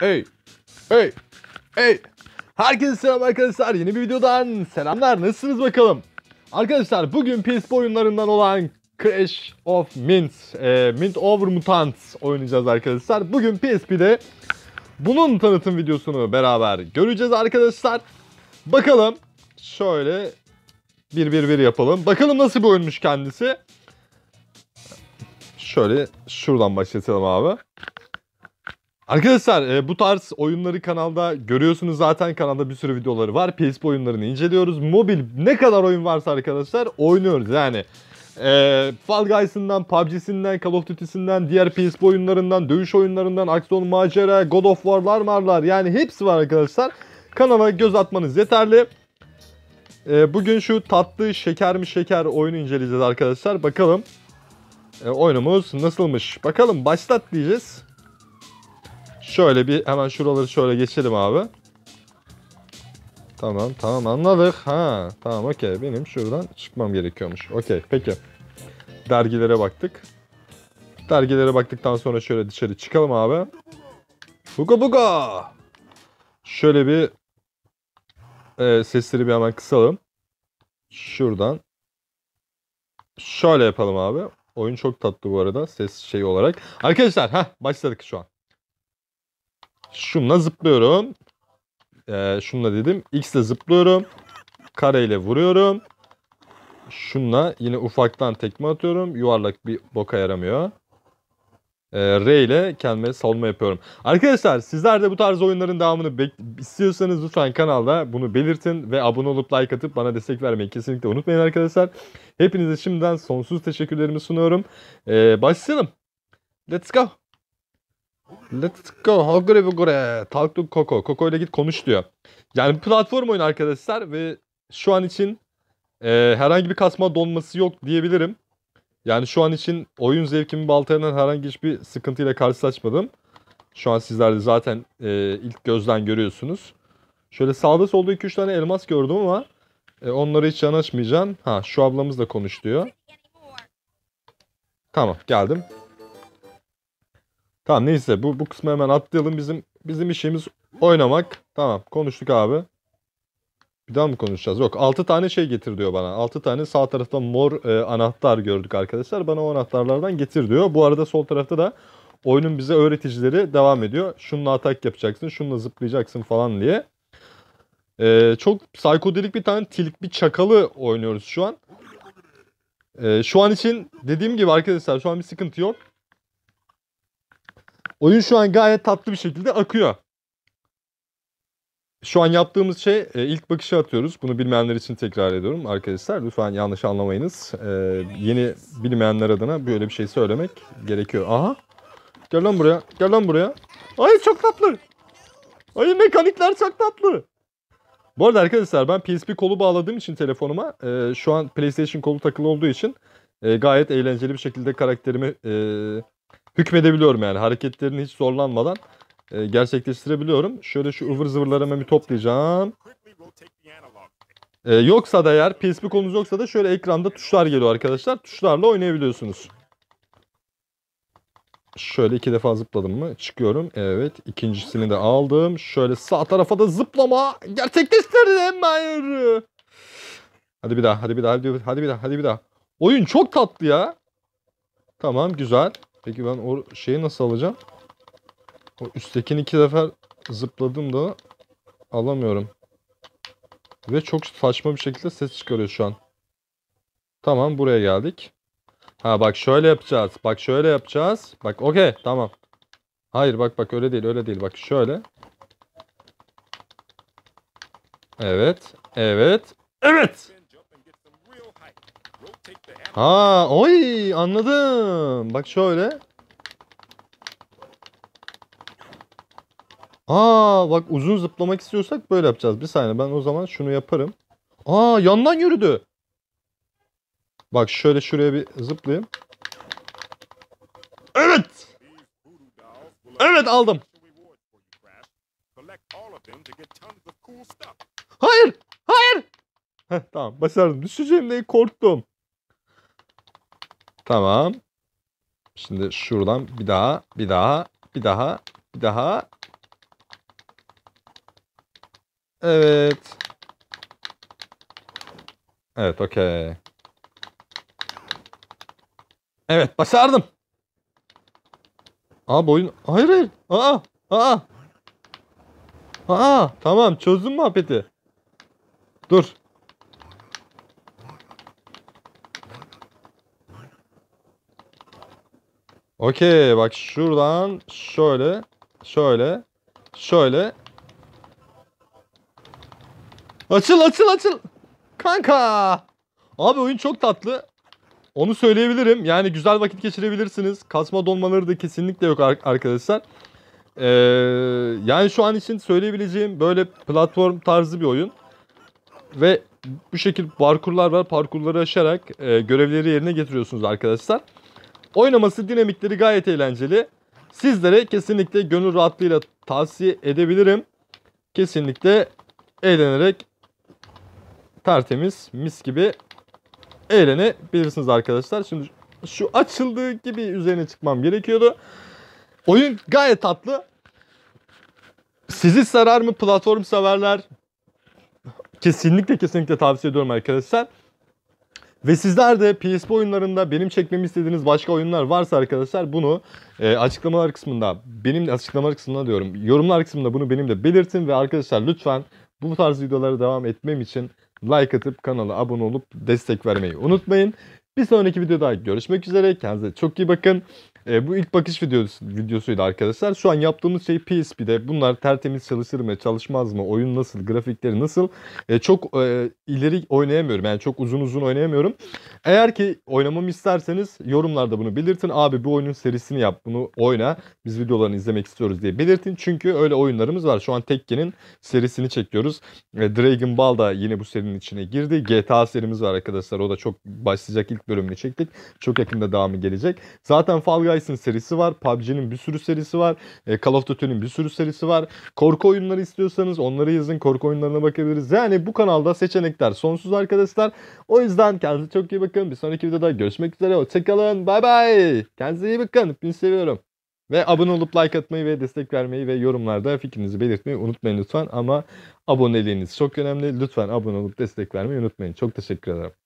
Hey. Hey. Hey. Herkese selam arkadaşlar. Yeni bir videodan selamlar. Nasılsınız bakalım? Arkadaşlar bugün PS oyunlarından olan Crash of Mint, e, Mint Over Mutants oynayacağız arkadaşlar. Bugün PSP'de bunun tanıtım videosunu beraber göreceğiz arkadaşlar. Bakalım şöyle bir bir bir yapalım. Bakalım nasıl bir oyunmuş kendisi. Şöyle şuradan başlatalım abi. Arkadaşlar e, bu tarz oyunları kanalda görüyorsunuz zaten kanalda bir sürü videoları var. PSP oyunlarını inceliyoruz. Mobil ne kadar oyun varsa arkadaşlar oynuyoruz yani. E, Fall Guys'ından, PUBG'sinden, Call of Duty'sinden, diğer PSP oyunlarından, dövüş oyunlarından, aksiyon macera, God of War'lar marlar yani hepsi var arkadaşlar. Kanala göz atmanız yeterli. E, bugün şu tatlı şeker mi şeker oyunu inceleyeceğiz arkadaşlar. Bakalım e, oyunumuz nasılmış. Bakalım başlat diyeceğiz. Şöyle bir hemen şuraları şöyle geçelim abi. Tamam tamam anladık. Ha tamam okey benim şuradan çıkmam gerekiyormuş. Okey peki. Dergilere baktık. Dergilere baktıktan sonra şöyle dışarı çıkalım abi. Buga buga. Şöyle bir e, sesleri bir hemen kısalım. Şuradan. Şöyle yapalım abi. Oyun çok tatlı bu arada ses şeyi olarak. Arkadaşlar ha başladık şu an. Şunla zıplıyorum. Ee, şunla dedim. X ile zıplıyorum. Kareyle vuruyorum. Şunla yine ufaktan tekme atıyorum. Yuvarlak bir boka yaramıyor. Ee, R ile kendime savunma yapıyorum. Arkadaşlar sizler de bu tarz oyunların devamını istiyorsanız lütfen kanalda bunu belirtin ve abone olup like atıp bana destek vermeyi kesinlikle unutmayın arkadaşlar. Hepinize şimdiden sonsuz teşekkürlerimi sunuyorum. Ee, başlayalım. Let's go. Let's go. Hogure bugure. Talk to Coco. Coco ile git konuş diyor. Yani platform oyun arkadaşlar ve şu an için e, herhangi bir kasma donması yok diyebilirim. Yani şu an için oyun zevkimi baltalayan herhangi hiçbir sıkıntıyla karşılaşmadım. Şu an sizler de zaten e, ilk gözden görüyorsunuz. Şöyle sağda solda 2-3 tane elmas gördüm ama e, onları hiç yanaşmayacağım. Ha şu ablamızla konuş diyor. Tamam geldim. Tamam neyse bu, bu kısmı hemen atlayalım. Bizim bizim işimiz oynamak. Tamam konuştuk abi. Bir daha mı konuşacağız? Yok 6 tane şey getir diyor bana. 6 tane sağ tarafta mor e, anahtar gördük arkadaşlar. Bana o anahtarlardan getir diyor. Bu arada sol tarafta da oyunun bize öğreticileri devam ediyor. Şununla atak yapacaksın, şununla zıplayacaksın falan diye. Ee, çok psikodelik bir tane tilik bir çakalı oynuyoruz şu an. Ee, şu an için dediğim gibi arkadaşlar şu an bir sıkıntı yok. Oyun şu an gayet tatlı bir şekilde akıyor. Şu an yaptığımız şey e, ilk bakışı atıyoruz. Bunu bilmeyenler için tekrar ediyorum arkadaşlar. Lütfen yanlış anlamayınız. E, yeni bilmeyenler adına böyle bir şey söylemek gerekiyor. Aha. Gel lan buraya. Gel lan buraya. Ay çok tatlı. Ay mekanikler çok tatlı. Bu arada arkadaşlar ben PSP kolu bağladığım için telefonuma e, şu an PlayStation kolu takılı olduğu için e, gayet eğlenceli bir şekilde karakterimi e, hükmedebiliyorum yani. Hareketlerini hiç zorlanmadan e, gerçekleştirebiliyorum. Şöyle şu ıvır zıvırlarımı bir toplayacağım. E, yoksa da eğer PSP konunuz yoksa da şöyle ekranda tuşlar geliyor arkadaşlar. Tuşlarla oynayabiliyorsunuz. Şöyle iki defa zıpladım mı? Çıkıyorum. Evet. ikincisini de aldım. Şöyle sağ tarafa da zıplama. Gerçekleştirdim. Hayır. Hadi bir daha. Hadi bir daha. Hadi bir daha. Hadi bir daha. Oyun çok tatlı ya. Tamam. Güzel. Peki ben o şeyi nasıl alacağım? O üsttekini iki defa zıpladığımda alamıyorum. Ve çok saçma bir şekilde ses çıkarıyor şu an. Tamam buraya geldik. Ha bak şöyle yapacağız. Bak şöyle yapacağız. Bak okey tamam. Hayır bak bak öyle değil öyle değil. Bak şöyle. Evet. Evet. Evet. Ha, oy anladım. Bak şöyle. Aa bak uzun zıplamak istiyorsak böyle yapacağız. Bir saniye ben o zaman şunu yaparım. Aa yandan yürüdü. Bak şöyle şuraya bir zıplayayım. Evet. Evet aldım. Hayır. Hayır. Heh, tamam başardım. Düşeceğim diye korktum. Tamam. Şimdi şuradan bir daha, bir daha, bir daha, bir daha. Evet. Evet, okey. Evet, başardım. Aa boyun... Hayır hayır. Aa, aa. Aa, tamam çözdüm muhabbeti. Dur. Okey bak şuradan şöyle şöyle şöyle. Açıl açıl açıl. Kanka. Abi oyun çok tatlı. Onu söyleyebilirim. Yani güzel vakit geçirebilirsiniz. Kasma donmaları da kesinlikle yok arkadaşlar. Ee, yani şu an için söyleyebileceğim böyle platform tarzı bir oyun. Ve bu şekilde parkurlar var. Parkurları aşarak e, görevleri yerine getiriyorsunuz arkadaşlar. Oynaması dinamikleri gayet eğlenceli. Sizlere kesinlikle gönül rahatlığıyla tavsiye edebilirim. Kesinlikle eğlenerek tertemiz mis gibi eğlenebilirsiniz arkadaşlar. Şimdi şu açıldığı gibi üzerine çıkmam gerekiyordu. Oyun gayet tatlı. Sizi sarar mı platform severler? Kesinlikle kesinlikle tavsiye ediyorum arkadaşlar. Ve sizler de PSP oyunlarında benim çekmemi istediğiniz başka oyunlar varsa arkadaşlar bunu e, açıklamalar kısmında benim açıklamalar kısmında diyorum yorumlar kısmında bunu benim de belirtin ve arkadaşlar lütfen bu tarz videolara devam etmem için like atıp kanala abone olup destek vermeyi unutmayın. Bir sonraki videoda görüşmek üzere. Kendinize çok iyi bakın. E, bu ilk bakış videosu, videosuydu arkadaşlar. Şu an yaptığımız şey PSP'de bunlar tertemiz çalışır mı, çalışmaz mı, oyun nasıl, grafikleri nasıl? E, çok e, ileri oynayamıyorum. Yani çok uzun uzun oynayamıyorum. Eğer ki oynamamı isterseniz yorumlarda bunu belirtin. Abi bu oyunun serisini yap, bunu oyna. Biz videolarını izlemek istiyoruz diye belirtin. Çünkü öyle oyunlarımız var. Şu an Tekken'in serisini çekiyoruz. E, Dragon Ball da yine bu serinin içine girdi. GTA serimiz var arkadaşlar. O da çok başlayacak ilk bölümünü çektik. Çok yakında devamı gelecek. Zaten Fall Rise'ın serisi var. PUBG'nin bir sürü serisi var. E, Call of Duty'nin bir sürü serisi var. Korku oyunları istiyorsanız onları yazın. Korku oyunlarına bakabiliriz. Yani bu kanalda seçenekler sonsuz arkadaşlar. O yüzden kendinize çok iyi bakın. Bir sonraki videoda görüşmek üzere. Hoşçakalın. Bay bay. Kendinize iyi bakın. Hepinizi seviyorum. Ve abone olup like atmayı ve destek vermeyi ve yorumlarda fikrinizi belirtmeyi unutmayın lütfen. Ama aboneliğiniz çok önemli. Lütfen abone olup destek vermeyi unutmayın. Çok teşekkür ederim.